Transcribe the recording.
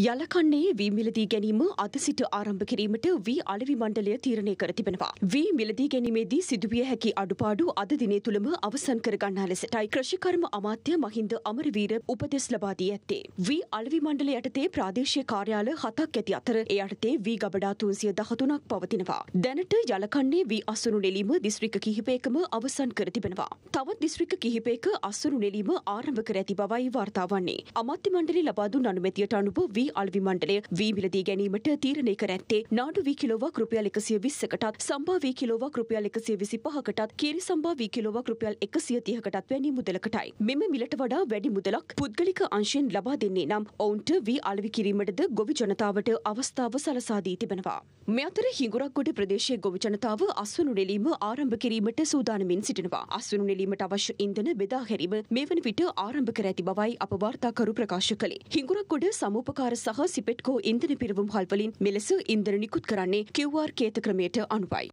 යලකන්නේ වී මිලදී ගැනීම අද සිට ආරම්භ කිරීමට වී අලෙවි මණ්ඩලය තීරණය කර තිබෙනවා. වී මිලදී ගැනීමේදී සිදුවිය හැකි අඩුපාඩු අද දිනේ තුලම අවසන් කරගන්නා ලෙසටයි කෘෂිකර්ම අමාත්‍ය මහින්ද අමරවීර උපදෙස් ලබා දී ඇත්තේ. වී අලෙවි මණ්ඩල යටතේ ප්‍රාදේශීය කාර්යාල හතක් ඇති අතර ඒ යටතේ වී ගබඩා 313ක් පවතිනවා. දැනට යලකන්නේ වී අසුරු නෙලීම දිස්ත්‍රික්ක කිහිපයකම අවසන් කර තිබෙනවා. තවත් දිස්ත්‍රික්ක කිහිපයක අසුරු නෙලීම ආරම්භ කර ඇති බවයි වාර්තා වන්නේ. අමාත්‍ය මණ්ඩලය ලබා දුන් අනුමැතියට අනුව වී වී අල්වි මණ්ඩලය වී මිලදී ගැනීමට තීරණය කර ඇත්තේ නාඩු වී කිලෝවක් රුපියල් එකසිය විස්සකටත් සම්භාවී කිලෝවක් රුපියල් එකසිය විසි පහකටත් කිරි සම්භාවී කිලෝවක් රුපියල් එකසිය තිහකටත් වැනි මුදලකටයි. මෙම මිලට වඩා වැඩි මුදලක් පුද්ගලික අංශයෙන් ලබා දෙන්නේ නම් ඔවුන්ට වී අල්වි කිරීමටද ගොවි ජනතාවට අවස්ථාව සලසා දී තිබෙනවා. මේ අතර හිඟුරක්ගොඩ ප්‍රදේශයේ ගොවි ජනතාව අස්වනු නෙලීම ආරම්භ කිරීමට සූදානමින් සිටිනවා. අස්වනු නෙලීමට අවශ්‍ය ඉන්ධන බෙදා හැරීම මේ වන විට ආරම්භ කර ඇති බවයි අප වාර්තාකරු ප්‍රකාශ කළේ. හිඟුරක්ගොඩ සමූපකාර ආධාර සහ සිපෙට්කෝ ඉන්ධන පිරවුම් හල්වලින් මෙලෙස ඉන්ධන නිකුත් කරන්නේ QR කේත ක්‍රමයට අනුවයි.